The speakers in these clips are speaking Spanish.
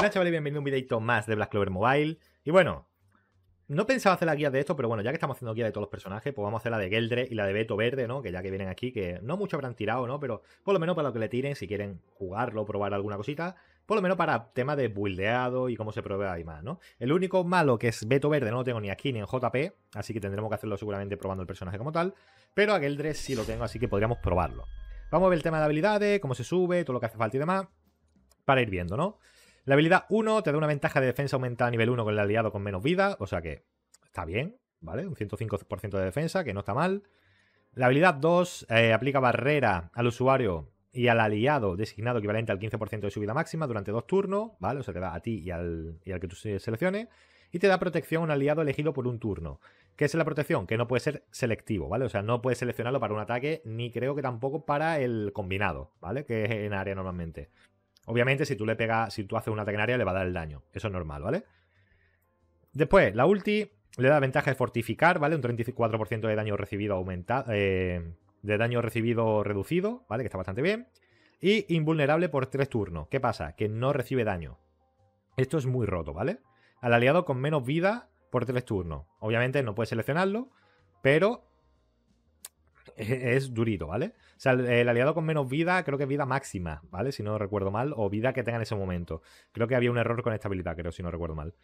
Hola chavales, bienvenido a un videito más de Black Clover Mobile. Y bueno, no pensaba hacer la guía de esto, pero bueno, ya que estamos haciendo guía de todos los personajes, pues vamos a hacer la de Geldre y la de Beto Verde, ¿no? Que ya que vienen aquí, que no mucho habrán tirado, ¿no? Pero por lo menos para lo que le tiren, si quieren jugarlo, probar alguna cosita, por lo menos para tema de buildeado y cómo se prueba y más, ¿no? El único malo que es Beto Verde no lo tengo ni aquí ni en JP, así que tendremos que hacerlo seguramente probando el personaje como tal, pero a Geldre sí lo tengo, así que podríamos probarlo. Vamos a ver el tema de habilidades, cómo se sube, todo lo que hace falta y demás, para ir viendo, ¿no? La habilidad 1 te da una ventaja de defensa aumentada a nivel 1 con el aliado con menos vida, o sea que está bien, ¿vale? Un 105% de defensa, que no está mal. La habilidad 2 eh, aplica barrera al usuario y al aliado designado equivalente al 15% de su vida máxima durante dos turnos, ¿vale? O sea, te da a ti y al, y al que tú selecciones. Y te da protección a un aliado elegido por un turno. ¿Qué es la protección? Que no puede ser selectivo, ¿vale? O sea, no puedes seleccionarlo para un ataque, ni creo que tampoco para el combinado, ¿vale? Que es en área normalmente. Obviamente, si tú le pegas, si tú haces una ataque le va a dar el daño. Eso es normal, ¿vale? Después, la ulti le da ventaja de fortificar, ¿vale? Un 34% de daño recibido aumentado. Eh, de daño recibido reducido, ¿vale? Que está bastante bien. Y invulnerable por 3 turnos. ¿Qué pasa? Que no recibe daño. Esto es muy roto, ¿vale? Al aliado con menos vida por 3 turnos. Obviamente no puedes seleccionarlo, pero es durito, ¿vale? O sea, el, aliado con menos vida, creo que es vida máxima, ¿vale? Si no recuerdo mal, o vida que tenga en ese momento. Creo que había un error con esta habilidad, creo, si no recuerdo mal.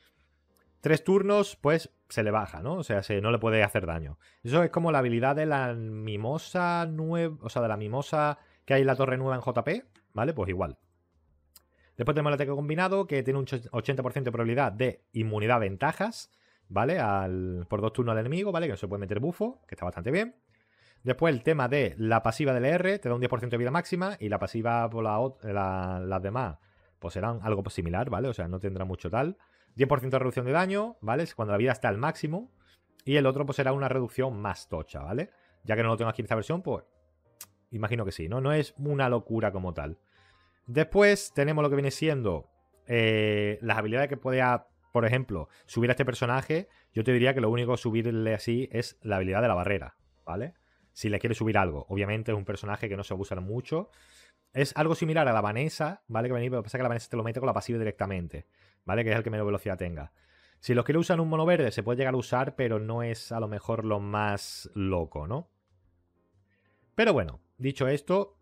Tres turnos, pues se le baja, ¿no? O sea, no le puede hacer daño. Eso es como la habilidad de la mimosa nueva, o sea, de la mimosa que hay en la torre nueva en JP, ¿vale? Pues igual. Después tenemos el ataque combinado, que tiene un 80% de probabilidad de inmunidad ventajas, ¿vale? Al, por dos turnos al enemigo, ¿vale? Que no se puede meter bufo, que está bastante bien. Después el tema de la pasiva del ER, te da un 10% de vida máxima y la pasiva por pues, la, las demás, pues serán algo pues, similar, ¿vale? O sea, no tendrá mucho tal. 10% de reducción de daño, ¿vale? Es cuando la vida está al máximo. Y el otro, pues será una reducción más tocha, ¿vale? Ya que no lo tengo aquí en esta versión, pues imagino que sí, ¿no? No es una locura como tal. Después tenemos lo que viene siendo eh, las habilidades que puede, por ejemplo, subir a este personaje. Yo te diría que lo único subirle así es la habilidad de la barrera, ¿vale? si le quiere subir algo. Obviamente es un personaje que no se usar mucho. Es algo similar a la Vanessa, ¿vale? Que venir, pero pasa que la Vanessa te lo mete con la pasiva directamente, ¿vale? Que es el que menos velocidad tenga. Si los quiere usar en un mono verde, se puede llegar a usar, pero no es a lo mejor lo más loco, ¿no? Pero bueno, dicho esto,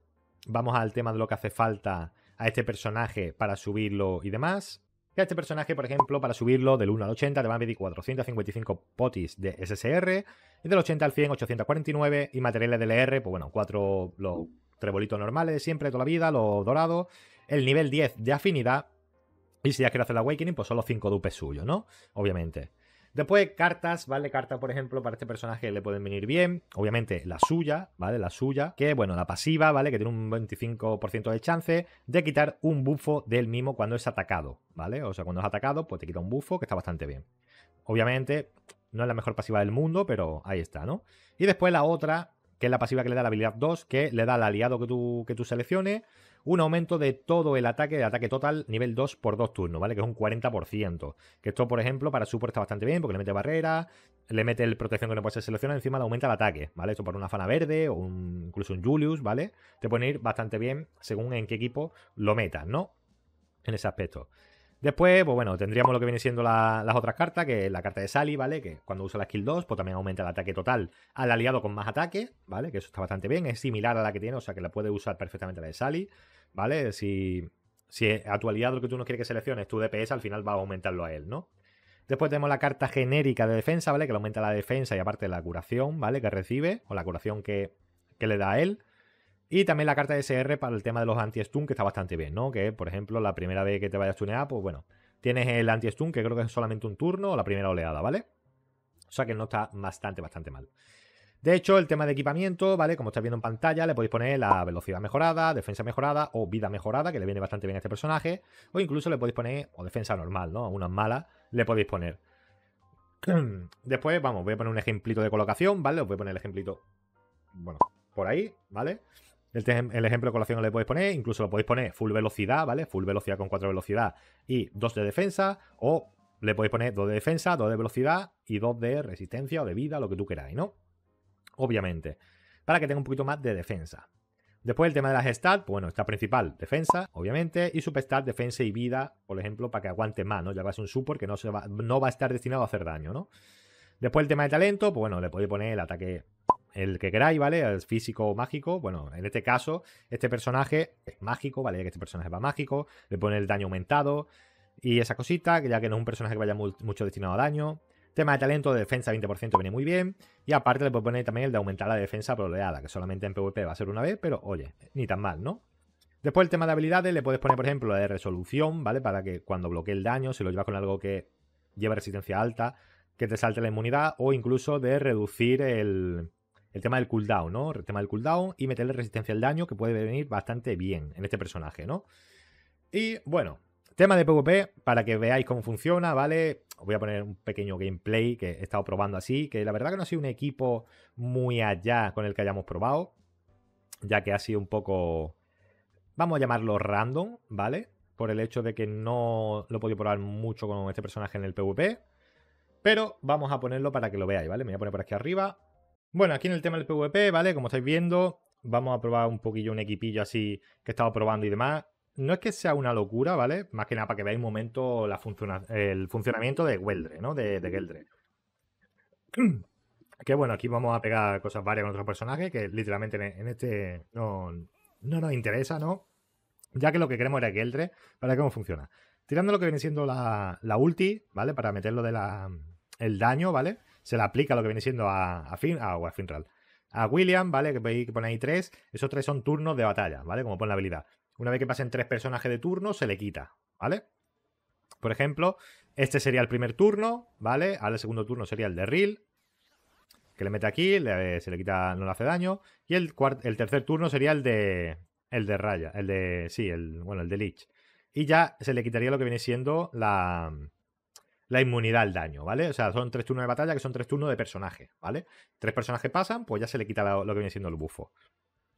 vamos al tema de lo que hace falta a este personaje para subirlo y demás. Y a este personaje, por ejemplo, para subirlo del 1 al 80 te van a pedir 455 potis de SSR, y del 80 al 100, 849. Y materiales LR, e pues bueno, cuatro, los trebolitos normales de siempre, toda la vida, los dorados. El nivel 10 de afinidad. Y si ya quieres hacer el Awakening, pues son los 5 dupes suyos, ¿no? Obviamente. Después, cartas, ¿vale? Cartas, por ejemplo, para este personaje le pueden venir bien. Obviamente, la suya, ¿vale? La suya, que, bueno, la pasiva, ¿vale? Que tiene un 25% de chance de quitar un bufo del mismo cuando es atacado, ¿vale? O sea, cuando es atacado, pues te quita un bufo, que está bastante bien. Obviamente, no es la mejor pasiva del mundo, pero ahí está, ¿no? Y después la otra, que es la pasiva que le da la habilidad 2, que le da al aliado que tú, que tú selecciones un aumento de todo el ataque, de ataque total, nivel 2 por 2 turnos, ¿vale? Que es un 40%. Que esto, por ejemplo, para support está bastante bien, porque le mete barrera, le mete el protección que no puede ser seleccionado. encima le aumenta el ataque, ¿vale? Esto para una fana verde o un, incluso un Julius, ¿vale? Te pueden ir bastante bien según en qué equipo lo metas, ¿no? En ese aspecto. Después, pues bueno, tendríamos lo que viene siendo las otras cartas, que es la carta de Sally, ¿vale? Que cuando usa la skill 2, pues también aumenta el ataque total al aliado con más ataque, ¿vale? Que eso está bastante bien, es similar a la que tiene, o sea que la puede usar perfectamente la de Sally, ¿vale? Si, si a tu aliado lo que tú no quieres que selecciones tu DPS, al final va a aumentarlo a él, ¿no? Después tenemos la carta genérica de defensa, ¿vale? Que le aumenta la defensa y aparte la curación, ¿vale? Que recibe, o la curación que, que le da a él. Y también la carta de SR para el tema de los anti-stun, que está bastante bien, ¿no? Que, por ejemplo, la primera vez que te vayas a tunear, pues bueno, tienes el anti-stun, que creo que es solamente un turno, o la primera oleada, ¿vale? O sea que no está bastante, bastante mal. De hecho, el tema de equipamiento, ¿vale? Como estáis viendo en pantalla, le podéis poner la velocidad mejorada, defensa mejorada o vida mejorada, que le viene bastante bien a este personaje. O incluso le podéis poner, o defensa normal, ¿no? Una mala, le podéis poner. Después, vamos, voy a poner un ejemplito de colocación, ¿vale? Os voy a poner el ejemplito, bueno, por ahí, ¿vale? El, ejemplo de colación le podéis poner, incluso lo podéis poner full velocidad, ¿vale? Full velocidad con 4 velocidad y 2 de defensa, o le podéis poner 2 de defensa, 2 de velocidad y 2 de resistencia o de vida, lo que tú queráis, ¿no? Obviamente, para que tenga un poquito más de defensa. Después el tema de las stats, bueno, está principal, defensa, obviamente, y superstat, defensa y vida, por ejemplo, para que aguante más, ¿no? Ya va a ser un super que no, se va, no va a estar destinado a hacer daño, ¿no? Después el tema de talento, pues bueno, le podéis poner el ataque el que queráis, ¿vale? El físico o mágico. Bueno, en este caso, este personaje es mágico, ¿vale? que este personaje va mágico, le pone el daño aumentado y esa cosita, ya que no es un personaje que vaya mucho destinado a daño. Tema de talento, de defensa 20% viene muy bien. Y aparte le puedes poner también el de aumentar la defensa proleada, que solamente en PvP va a ser una vez, pero oye, ni tan mal, ¿no? Después el tema de habilidades, le puedes poner, por ejemplo, la de resolución, ¿vale? Para que cuando bloquee el daño, se lo lleva con algo que lleva resistencia alta, que te salte la inmunidad, o incluso de reducir el, el tema del cooldown, ¿no? El tema del cooldown y meterle resistencia al daño que puede venir bastante bien en este personaje, ¿no? Y bueno, tema de PvP para que veáis cómo funciona, ¿vale? Os voy a poner un pequeño gameplay que he estado probando así, que la verdad que no ha sido un equipo muy allá con el que hayamos probado, ya que ha sido un poco, vamos a llamarlo random, ¿vale? Por el hecho de que no lo he podido probar mucho con este personaje en el PvP. Pero vamos a ponerlo para que lo veáis, ¿vale? Me voy a poner por aquí arriba bueno, aquí en el tema del PvP, ¿vale? Como estáis viendo, vamos a probar un poquillo un equipillo así que he estado probando y demás. No es que sea una locura, ¿vale? Más que nada para que veáis un momento el funcionamiento de Geldre, ¿no? De, Geldre. Que bueno, aquí vamos a pegar cosas varias con otros personajes que literalmente en este no, nos interesa, ¿no? Ya que lo que queremos era Geldre, para ver cómo funciona. Tirando lo que viene siendo la, ulti, ¿vale? Para meterlo de la, el daño, ¿vale? vale se le aplica lo que viene siendo a, fin, a, a Finral. A William, ¿vale? Que pone ahí tres. Esos tres son turnos de batalla, ¿vale? Como pone la habilidad. Una vez que pasen tres personajes de turno, se le quita, ¿vale? Por ejemplo, este sería el primer turno, ¿vale? Ahora el segundo turno sería el de Rill. que le mete aquí, se le quita, no le hace daño. Y el, el tercer turno sería el de. El de Raya, el de. Sí, el, bueno, el de Lich. Y ya se le quitaría lo que viene siendo la, la inmunidad al daño, ¿vale? O sea, son tres turnos de batalla que son tres turnos de personaje, ¿vale? Tres personajes pasan, pues ya se le quita lo, que viene siendo el bufo.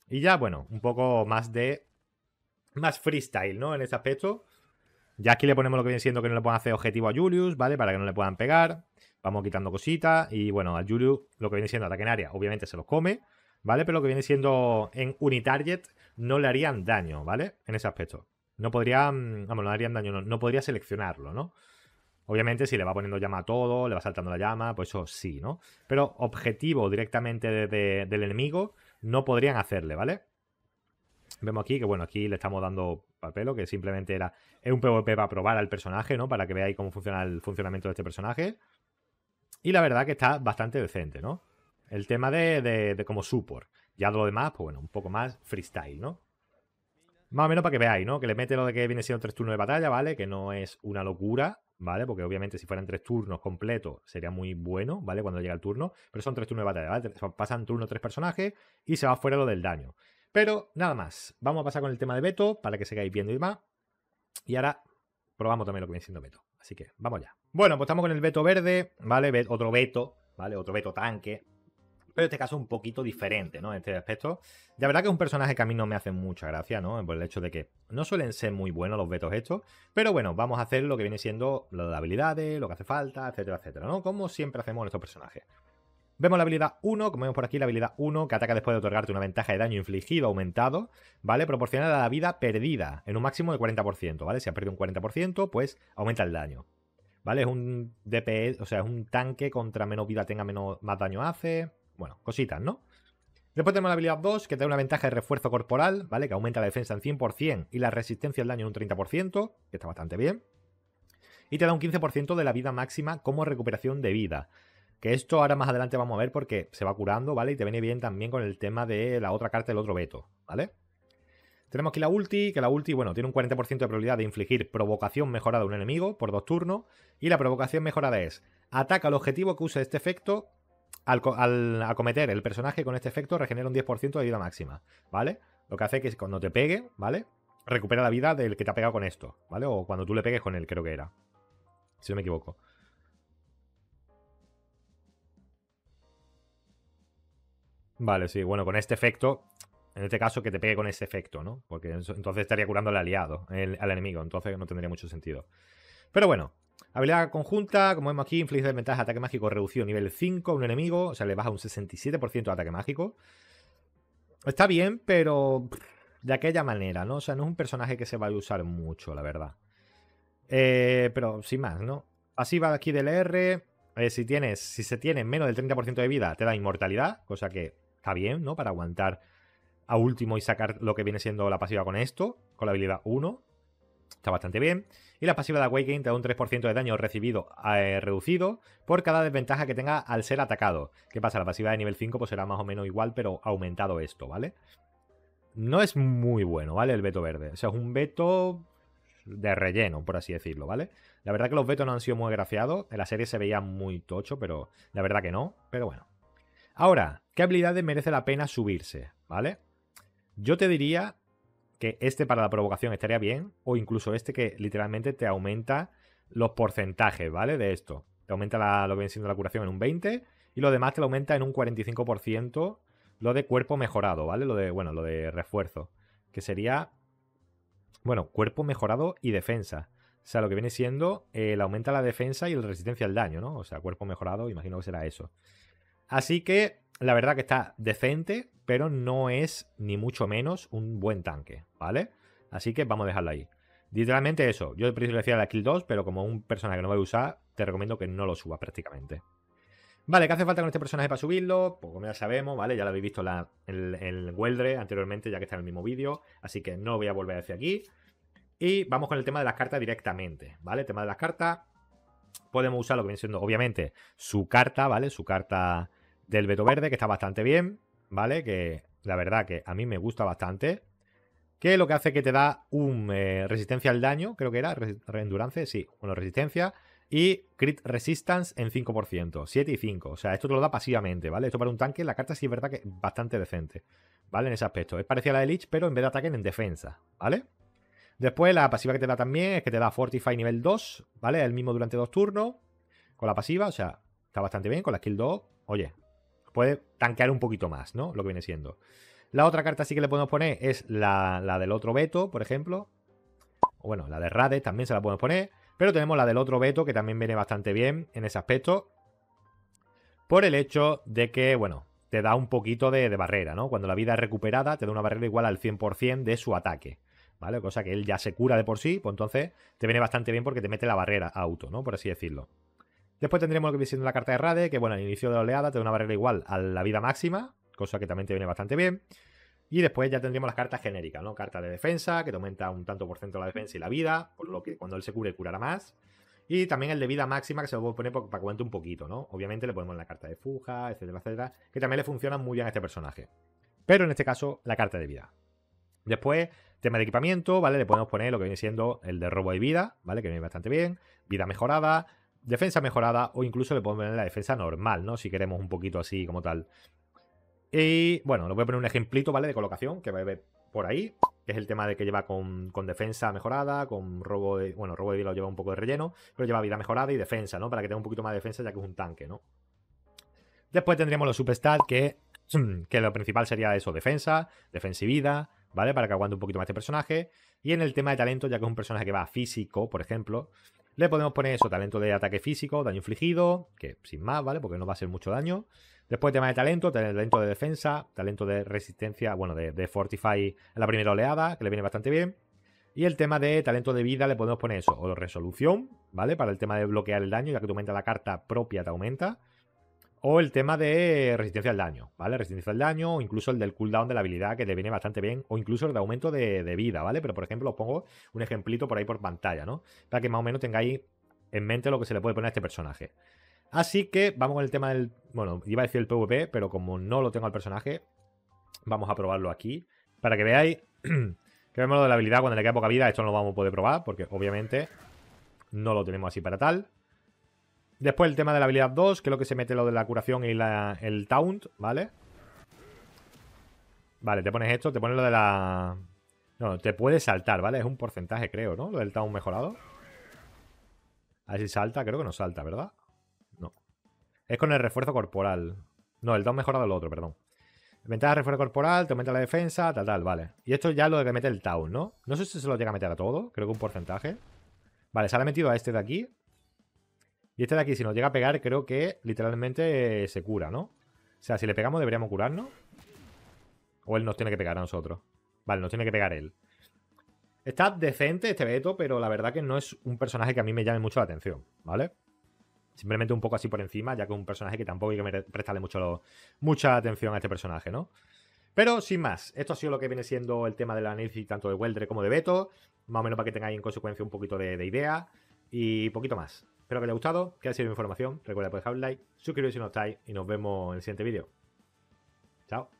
Y ya, bueno, un poco más de. Más freestyle, ¿no? En ese aspecto. Ya aquí le ponemos lo que viene siendo que no le puedan hacer objetivo a Julius, ¿vale? Para que no le puedan pegar. Vamos quitando cositas. Y bueno, a Julius lo que viene siendo ataque en área, obviamente se los come, ¿vale? Pero lo que viene siendo en unitarget no le harían daño, ¿vale? En ese aspecto. No podrían. Vamos, no le harían daño, no, no podría seleccionarlo, ¿no? Obviamente, si le va poniendo llama a todo, le va saltando la llama, pues eso sí, ¿no? Pero objetivo directamente del enemigo no podrían hacerle, ¿vale? Vemos aquí que, bueno, aquí le estamos dando papel, que simplemente era es un PvP para probar al personaje, ¿no? Para que veáis cómo funciona el funcionamiento de este personaje. Y la verdad que está bastante decente, ¿no? El tema de, como support. Ya de lo demás, pues bueno, un poco más freestyle, ¿no? Más o menos para que veáis, ¿no? Que le mete lo de que viene siendo tres turnos de batalla, ¿vale? Que no es una locura, ¿vale? Porque obviamente si fueran tres turnos completos sería muy bueno, ¿vale? Cuando llega el turno, pero son tres turnos de batalla, ¿vale? Pasan turno tres personajes y se va fuera lo del daño. Pero nada más, vamos a pasar con el tema de Beto para que sigáis viendo y más. Y ahora probamos también lo que viene siendo Beto. Así que vamos ya. Bueno, pues estamos con el Beto verde, ¿vale? Otro Beto, ¿vale? Otro Beto tanque. Pero este caso un poquito diferente, ¿no? En este aspecto. La verdad que es un personaje que a mí no me hace mucha gracia, ¿no? Por el hecho de que no suelen ser muy buenos los vetos estos. Pero bueno, vamos a hacer lo que viene siendo las habilidades, lo que hace falta, etcétera, etcétera, ¿no? Como siempre hacemos en estos personajes. Vemos la habilidad 1, como vemos por aquí, la habilidad 1 que ataca después de otorgarte una ventaja de daño infligido aumentado, ¿vale? Proporcional a la vida perdida en un máximo de 40%, ¿vale? Si has perdido un 40%, pues aumenta el daño, ¿vale? Es un DPS, o sea, es un tanque contra menos vida tenga menos, más daño hace, bueno, cositas, ¿no? Después tenemos la habilidad 2, que te da una ventaja de refuerzo corporal, ¿vale? Que aumenta la defensa en 100% y la resistencia al daño en un 30%, que está bastante bien. Y te da un 15% de la vida máxima como recuperación de vida. Que esto ahora más adelante vamos a ver porque se va curando, ¿vale? Y te viene bien también con el tema de la otra carta del otro veto, ¿vale? Tenemos aquí la ulti, que la ulti, bueno, tiene un 40% de probabilidad de infligir provocación mejorada a un enemigo por dos turnos. Y la provocación mejorada es, ataca al objetivo que usa este efecto al, acometer el personaje con este efecto regenera un 10% de vida máxima, ¿vale? Lo que hace que cuando te pegue, ¿vale? Recupera la vida del que te ha pegado con esto, ¿vale? O cuando tú le pegues con él, creo que era. Si no me equivoco. Vale, sí, bueno, con este efecto, en este caso que te pegue con ese efecto, ¿no? Porque entonces estaría curando al aliado, al enemigo, entonces no tendría mucho sentido. Pero bueno, Habilidad conjunta, como vemos aquí, inflige ventaja, ataque mágico reducido nivel 5 a un enemigo, o sea, le baja un 67% de ataque mágico. Está bien, pero de aquella manera, ¿no? O sea, no es un personaje que se va a usar mucho, la verdad. Eh, pero sin más, ¿no? Pasiva aquí del R, eh, si, tienes, si se tiene menos del 30% de vida, te da inmortalidad, cosa que está bien, ¿no? Para aguantar a último y sacar lo que viene siendo la pasiva con esto, con la habilidad 1. Está bastante bien. Y la pasiva de Awakening te da un 3% de daño recibido eh, reducido por cada desventaja que tenga al ser atacado. ¿Qué pasa? La pasiva de nivel 5 pues será más o menos igual, pero aumentado esto, ¿vale? No es muy bueno, ¿vale? El veto verde. O sea, es un veto de relleno, por así decirlo, ¿vale? La verdad que los vetos no han sido muy graciados. En la serie se veía muy tocho, pero la verdad que no. Pero bueno. Ahora, ¿qué habilidades merece la pena subirse? ¿Vale? Yo te diría que este para la provocación estaría bien, o incluso este que literalmente te aumenta los porcentajes, ¿vale? De esto. Te aumenta lo que viene siendo la curación en un 20 y lo demás te lo aumenta en un 45% lo de cuerpo mejorado, ¿vale? Lo de, bueno, lo de refuerzo, que sería, bueno, cuerpo mejorado y defensa. O sea, lo que viene siendo el eh, aumenta la defensa y la resistencia al daño, ¿no? O sea, cuerpo mejorado, imagino que será eso. Así que la verdad que está decente, pero no es ni mucho menos un buen tanque, ¿vale? Así que vamos a dejarlo ahí. Literalmente eso. Yo le decía la Kill 2, pero como un personaje que no voy a usar, te recomiendo que no lo subas prácticamente. Vale, ¿qué hace falta con este personaje para subirlo? Pues como ya sabemos, ¿vale? Ya lo habéis visto en el, Weldre anteriormente, ya que está en el mismo vídeo. Así que no voy a volver a decir aquí. Y vamos con el tema de las cartas directamente, ¿vale? El tema de las cartas. Podemos usar lo que viene siendo, obviamente, su carta, ¿vale? Su carta del Beto Verde, que está bastante bien, ¿vale? Que la verdad que a mí me gusta bastante. Que lo que hace que te da un eh, resistencia al daño, creo que era, endurance, sí, bueno, resistencia. Y crit resistance en 5%, 7 y 5. O sea, esto te lo da pasivamente, ¿vale? Esto para un tanque, la carta sí es verdad que es bastante decente, ¿vale? En ese aspecto. Es parecida a la de Lich, pero en vez de ataque en defensa, ¿vale? Después la pasiva que te da también es que te da Fortify nivel 2, ¿vale? El mismo durante dos turnos, con la pasiva, o sea, está bastante bien, con la skill 2. Oye, puede tanquear un poquito más, ¿no? Lo que viene siendo. La otra carta sí que le podemos poner es la, del otro Beto, por ejemplo. bueno, la de Rade también se la podemos poner. Pero tenemos la del otro Beto, que también viene bastante bien en ese aspecto. Por el hecho de que, bueno, te da un poquito de, de barrera, ¿no? Cuando la vida es recuperada, te da una barrera igual al 100% de su ataque. ¿Vale? Cosa que él ya se cura de por sí, pues entonces te viene bastante bien porque te mete la barrera auto, ¿no? Por así decirlo. Después tendremos lo que viene siendo la carta de Rade, que bueno, al inicio de la oleada te da una barrera igual a la vida máxima, cosa que también te viene bastante bien. Y después ya tendríamos las cartas genéricas, ¿no? Carta de defensa, que te aumenta un tanto por ciento la defensa y la vida, por lo que cuando él se cure curará más. Y también el de vida máxima, que se lo podemos poner para que un poquito, ¿no? Obviamente le ponemos la carta de fuja, etcétera, etcétera, que también le funciona muy bien a este personaje. Pero en este caso, la carta de vida. Después, tema de equipamiento, ¿vale? Le podemos poner lo que viene siendo el de robo de vida, ¿vale? Que viene bastante bien. Vida mejorada, defensa mejorada o incluso le podemos poner la defensa normal, ¿no? Si queremos un poquito así como tal. Y bueno, le voy a poner un ejemplito, ¿vale? De colocación que va a ver por ahí, que es el tema de que lleva con, defensa mejorada, con robo de... Bueno, robo de vida lo lleva un poco de relleno, pero lleva vida mejorada y defensa, ¿no? Para que tenga un poquito más de defensa ya que es un tanque, ¿no? Después tendríamos los superstats que, que lo principal sería eso, defensa, defensividad, ¿vale? Para que aguante un poquito más este personaje. Y en el tema de talento, ya que es un personaje que va físico, por ejemplo, le podemos poner eso, talento de ataque físico, daño infligido, que sin más, ¿vale? Porque no va a ser mucho daño. Después tema de talento, talento de defensa, talento de resistencia, bueno, de, Fortify a la primera oleada, que le viene bastante bien. Y el tema de talento de vida le podemos poner eso, o resolución, ¿vale? Para el tema de bloquear el daño, ya que aumenta la carta propia, te aumenta. O el tema de resistencia al daño, ¿vale? Resistencia al daño, o incluso el del cooldown de la habilidad que te viene bastante bien, o incluso el de aumento de, de vida, ¿vale? Pero por ejemplo, os pongo un ejemplito por ahí por pantalla, ¿no? Para que más o menos tengáis en mente lo que se le puede poner a este personaje. Así que vamos con el tema del. Bueno, iba a decir el PvP, pero como no lo tengo al personaje, vamos a probarlo aquí. Para que veáis que vemos lo de la habilidad cuando le queda poca vida. Esto no lo vamos a poder probar, porque obviamente no lo tenemos así para tal. Después el tema de la habilidad 2, que es lo que se mete lo de la curación y el taunt, ¿vale? Vale, te pones esto, te pones lo de la... No, te puede saltar, ¿vale? Es un porcentaje, creo, ¿no? Lo del taunt mejorado. A ver si salta, creo que no salta, ¿verdad? No. Es con el refuerzo corporal. No, el taunt mejorado es lo otro, perdón. Ventaja de refuerzo corporal, te aumenta la defensa, tal, tal, vale. Y esto ya lo de que mete el taunt, ¿no? No sé si se lo llega a meter a todo, creo que un porcentaje. Vale, se ha metido a este de aquí, y este de aquí, si nos llega a pegar, creo que literalmente eh, se cura, ¿no? O sea, si le pegamos, deberíamos curarnos. O él nos tiene que pegar a nosotros. Vale, nos tiene que pegar él. Está decente este Beto, pero la verdad que no es un personaje que a mí me llame mucho la atención, ¿vale? Simplemente un poco así por encima, ya que es un personaje que tampoco hay que prestarle mucho, mucha atención a este personaje, ¿no? Pero sin más, esto ha sido lo que viene siendo el tema del análisis tanto de Weldre como de Beto. Más o menos para que tengáis en consecuencia un poquito de, de idea y poquito más. Espero que les haya gustado, que haya sido mi información. Recuerda, dejar un like, suscribirse si no estáis y nos vemos en el siguiente vídeo. Chao.